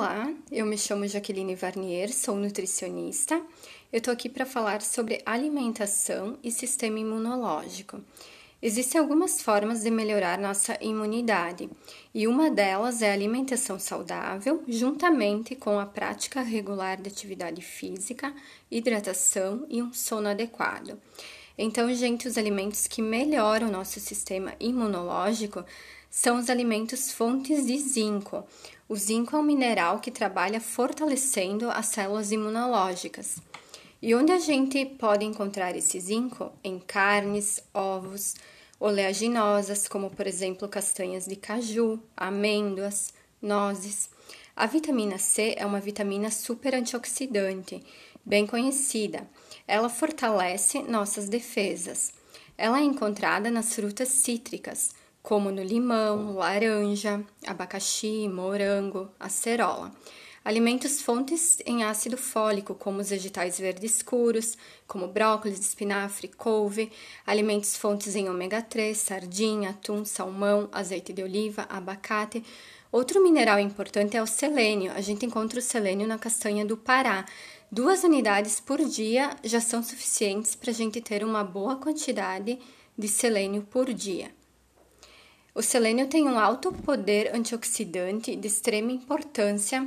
Olá, eu me chamo Jaqueline Varnier, sou nutricionista. Eu estou aqui para falar sobre alimentação e sistema imunológico. Existem algumas formas de melhorar nossa imunidade e uma delas é a alimentação saudável, juntamente com a prática regular de atividade física, hidratação e um sono adequado. Então, gente, os alimentos que melhoram o nosso sistema imunológico são os alimentos fontes de zinco. O zinco é um mineral que trabalha fortalecendo as células imunológicas. E onde a gente pode encontrar esse zinco? Em carnes, ovos, oleaginosas, como por exemplo castanhas de caju, amêndoas, nozes. A vitamina C é uma vitamina super antioxidante, bem conhecida. Ela fortalece nossas defesas. Ela é encontrada nas frutas cítricas, como no limão, laranja, abacaxi, morango, acerola. Alimentos fontes em ácido fólico, como os vegetais verdes escuros, como brócolis, espinafre, couve. Alimentos fontes em ômega 3, sardinha, atum, salmão, azeite de oliva, abacate Outro mineral importante é o selênio. A gente encontra o selênio na castanha do Pará. Duas unidades por dia já são suficientes para a gente ter uma boa quantidade de selênio por dia. O selênio tem um alto poder antioxidante de extrema importância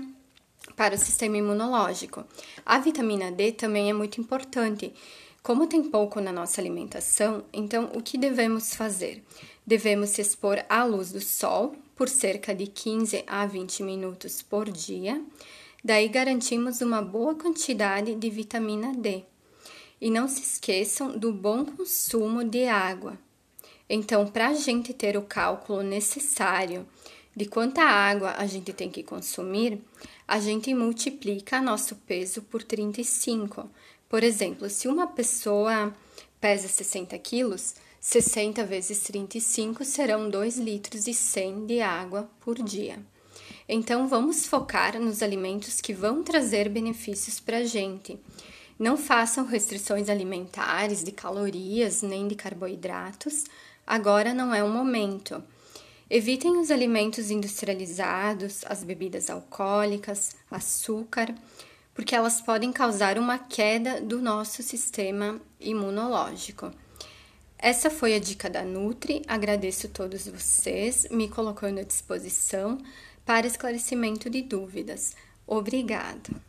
para o sistema imunológico. A vitamina D também é muito importante. Como tem pouco na nossa alimentação, então o que devemos fazer? Devemos se expor à luz do sol por cerca de 15 a 20 minutos por dia. Daí garantimos uma boa quantidade de vitamina D. E não se esqueçam do bom consumo de água. Então, para a gente ter o cálculo necessário de quanta água a gente tem que consumir, a gente multiplica nosso peso por 35. Por exemplo, se uma pessoa pesa 60 quilos, 60 vezes 35 serão 2 litros e 100 de água por dia. Então vamos focar nos alimentos que vão trazer benefícios para a gente. Não façam restrições alimentares de calorias nem de carboidratos, agora não é o momento. Evitem os alimentos industrializados, as bebidas alcoólicas, açúcar, porque elas podem causar uma queda do nosso sistema imunológico. Essa foi a dica da Nutri. Agradeço a todos vocês me colocando à disposição para esclarecimento de dúvidas. Obrigado.